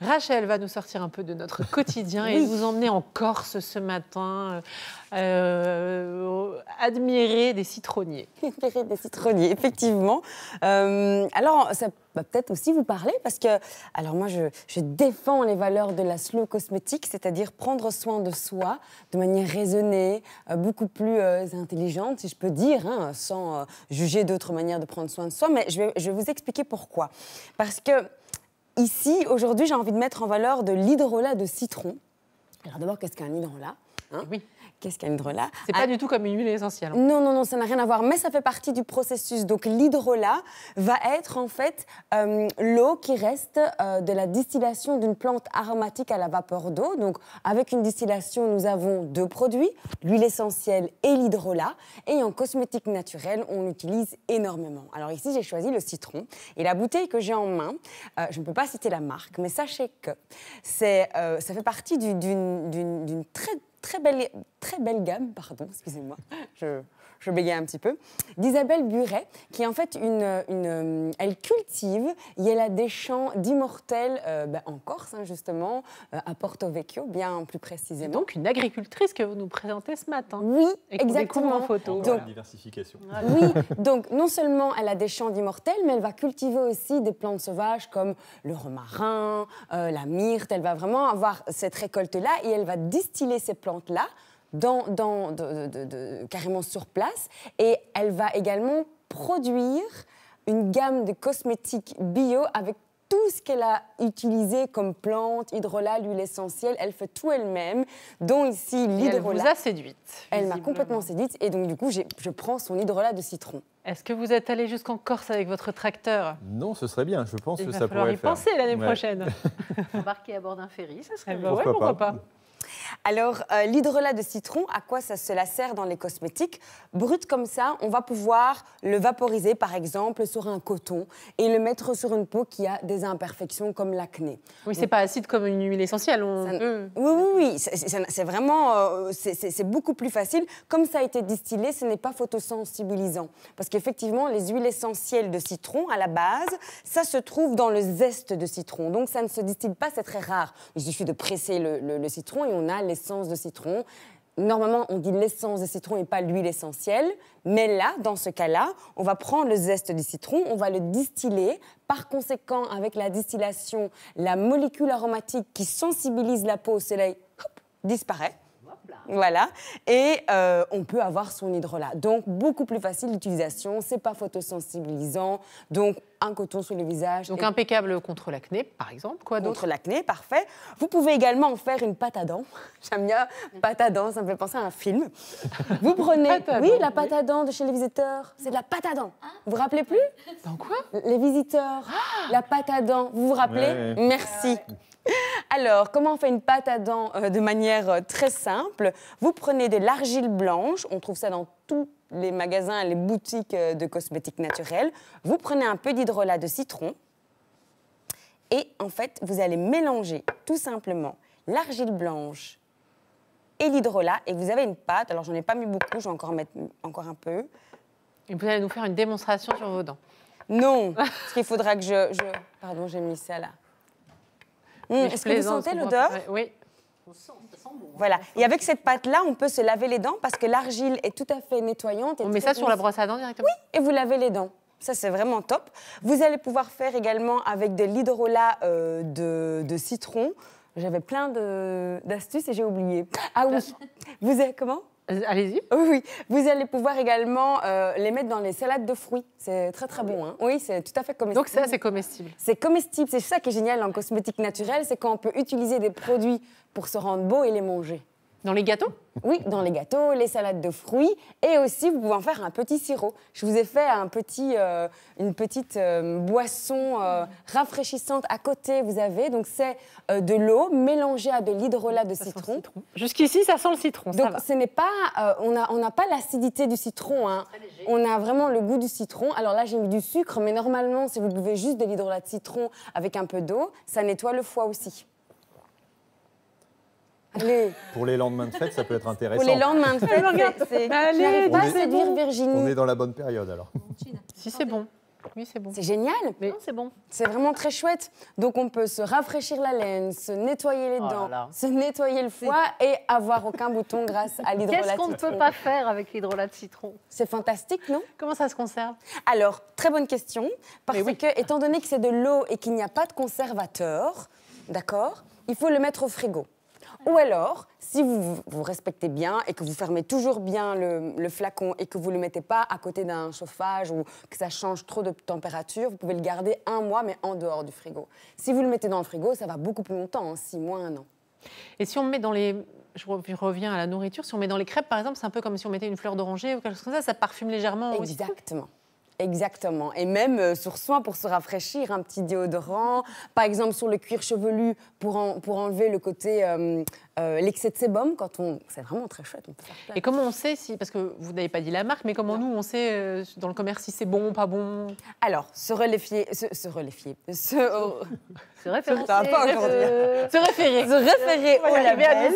Rachel va nous sortir un peu de notre quotidien et vous nous emmener en Corse ce matin, euh, euh, admirer des citronniers. Admirer des citronniers, effectivement. Euh, alors, ça va peut-être aussi vous parler parce que, alors moi, je, défends les valeurs de la slow cosmétique, c'est-à-dire prendre soin de soi de manière raisonnée, beaucoup plus intelligente, si je peux dire, hein, sans juger d'autres manières de prendre soin de soi. Mais je vais, je vais vous expliquer pourquoi. Parce que Ici, aujourd'hui, j'ai envie de mettre en valeur de l'hydrolat de citron. Alors d'abord, qu'est-ce qu'un hydrolat hein eh oui. Qu'est-ce qu'un hydrolat C'est pas ah. du tout comme une huile essentielle. Non, non, non, ça n'a rien à voir, mais ça fait partie du processus. Donc l'hydrolat va être en fait euh, l'eau qui reste euh, de la distillation d'une plante aromatique à la vapeur d'eau. Donc avec une distillation, nous avons deux produits, l'huile essentielle et l'hydrolat. Et en cosmétique naturelle, on l'utilise énormément. Alors ici, j'ai choisi le citron. Et la bouteille que j'ai en main, euh, je ne peux pas citer la marque, mais sachez que c'est, ça fait partie d'une du, très très belle, très belle gamme, pardon, excusez-moi je bégayais un petit peu, d'Isabelle Buret, qui est en fait une, euh, elle cultive et Elle a des champs d'immortels euh, bah, en Corse, hein, justement, euh, à Porto Vecchio, bien plus précisément. Donc une agricultrice que vous nous présentez ce matin. Oui, et exactement. En photo. Donc, diversification. Oui, donc non seulement elle a des champs d'immortels, mais elle va cultiver aussi des plantes sauvages comme le romarin, la myrte. Elle va vraiment avoir cette récolte-là et elle va distiller ces plantes-là dans, dans carrément sur place. Et elle va également produire une gamme de cosmétiques bio avec tout ce qu'elle a utilisé comme plantes, hydrolat, l'huile essentielle, elle fait tout elle-même, dont ici l'hydrolat. Elle vous a séduite. Elle m'a complètement séduite et donc du coup je prends son hydrolat de citron. Est-ce que vous êtes allé jusqu'en Corse avec votre tracteur Non, ce serait bien. Je pense que ça pourrait y penser l'année prochaine. Embarquer à bord d'un ferry, ça serait eh ben bien. Pourquoi, pas. Alors, euh, l'hydrolat de citron, à quoi ça se la sert dans les cosmétiques Brut comme ça, on va pouvoir le vaporiser, par exemple, sur un coton et le mettre sur une peau qui a des imperfections comme l'acné. Oui, c'est pas acide comme une huile essentielle. oui, oui, oui. C'est vraiment... Euh, c'est beaucoup plus facile. Comme ça a été distillé, ce n'est pas photosensibilisant. Parce qu'effectivement, les huiles essentielles de citron, à la base, ça se trouve dans le zeste de citron. Donc, ça ne se distille pas, c'est très rare. Il suffit de presser le, le citron et on a les l'essence de citron. Normalement, on dit l'essence de citron et pas l'huile essentielle. Mais là, dans ce cas-là, on va prendre le zeste du citron, on va le distiller. Par conséquent, avec la distillation, la molécule aromatique qui sensibilise la peau au soleil disparaît. Voilà. Et euh, on peut avoir son hydrolat. Donc, beaucoup plus facile d'utilisation. C'est pas photosensibilisant. Donc, un coton sur le visage. Donc, impeccable contre l'acné, par exemple. Quoi d'autre Contre l'acné, parfait. Vous pouvez également en faire une pâte à dents. J'aime bien pâte à dents, ça me fait penser à un film. Vous prenez. oui, la pâte à dents de chez les visiteurs. C'est de la pâte à dents. Hein vous vous rappelez plus Dans quoi Les visiteurs. Ah la pâte à dents. Vous vous rappelez Merci. Ah alors, comment on fait une pâte à dents euh, de manière euh, très simple Vous prenez de l'argile blanche, on trouve ça dans tous les magasins, les boutiques euh, de cosmétiques naturels. Vous prenez un peu d'hydrolat de citron et en fait, vous allez mélanger tout simplement l'argile blanche et l'hydrolat et vous avez une pâte. Alors, j'en ai pas mis beaucoup, je vais encore mettre encore un peu. Et vous allez nous faire une démonstration sur vos dents. Non, parce qu'il faudra que je, je... Pardon, j'ai mis ça là. Mmh, est-ce que vous sentez l'odeur Oui. Voilà. Et avec cette pâte-là, on peut se laver les dents parce que l'argile est tout à fait nettoyante. on met ça sur la brosse à dents directement Oui, et vous lavez les dents. Ça, c'est vraiment top. Vous allez pouvoir faire également avec de l'hydrolat euh, de, de, citron. J'avais plein d'astuces et j'ai oublié. Ah oui. vous avez comment euh, allez-y. Oui, vous allez pouvoir également euh, les mettre dans les salades de fruits. C'est très très bon. Hein. Oui, c'est tout à fait comestible. Donc ça, c'est comestible. C'est comestible. C'est ça qui est génial en cosmétique naturelle, c'est qu'on peut utiliser des produits pour se rendre beau et les manger. Dans les gâteaux Oui, dans les gâteaux, les salades de fruits et aussi vous pouvez en faire un petit sirop. Je vous ai fait un petit, euh, une petite euh, boisson euh, rafraîchissante à côté. Vous avez donc c'est de l'eau mélangée à de l'hydrolat de citron. Jusqu'ici, ça sent le citron. Donc ça ce n'est pas, on n'a pas l'acidité du citron. Hein. On a vraiment le goût du citron. Alors là, j'ai mis du sucre, mais normalement, si vous buvez juste de l'hydrolat de citron avec un peu d'eau, ça nettoie le foie aussi. Pour les lendemains de fête, ça peut être intéressant. Pour les lendemains de fête, c'est. pas séduire Virginie. On est dans la bonne période alors. Si c'est bon. Oui, c'est bon. C'est génial. Mais... c'est bon. C'est vraiment très chouette. Donc on peut se rafraîchir la laine, se nettoyer les oh dents, se nettoyer le foie et avoir aucun bouton grâce à l'hydrolat Qu'est-ce qu'on ne peut pas faire avec l'hydrolat citron C'est fantastique, non Comment ça se conserve Alors, très bonne question parce que étant donné que c'est de l'eau et qu'il n'y a pas de conservateur, d'accord Il faut le mettre au frigo. Ou alors, si vous vous respectez bien et que vous fermez toujours bien le, flacon et que vous ne le mettez pas à côté d'un chauffage ou que ça change trop de température, vous pouvez le garder un mois mais en dehors du frigo. Si vous le mettez dans le frigo, ça va beaucoup plus longtemps, 6 hein, six mois, un an. Et si on met dans les je reviens à la nourriture. Si on met dans les crêpes, par exemple, c'est un peu comme si on mettait une fleur d'oranger ou quelque chose comme ça, ça parfume légèrement. Exactement. Exactement. Et même euh, sur soin pour se rafraîchir, un petit déodorant. Par exemple, sur le cuir chevelu pour, pour enlever le côté. Euh, euh, l'excès de sébum, quand on, c'est vraiment très chouette. Et comment on sait si, parce que vous n'avez pas dit la marque, mais comment nous on sait dans le commerce si c'est bon, ou pas bon Alors, se reléfier, se, se référer, se référer, se référer au label.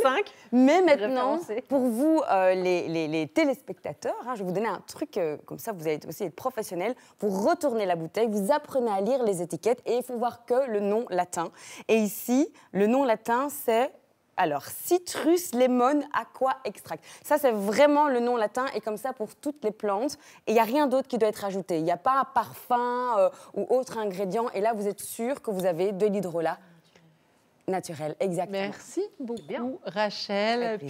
Mais maintenant, pour vous les, téléspectateurs, hein, je vais vous donner un truc comme ça, vous allez aussi être professionnel vous retournez la bouteille, vous apprenez à lire les étiquettes et il faut voir que le nom latin. Et ici, le nom latin, c'est alors, citrus, lemon, aqua extract. Ça, c'est vraiment le nom latin et comme ça pour toutes les plantes. Et il n'y a rien d'autre qui doit être ajouté. Il n'y a pas un parfum euh, ou autre ingrédient. Et là, vous êtes sûr que vous avez de l'hydrolat naturel. Exactement. Merci beaucoup, Bien. Rachel.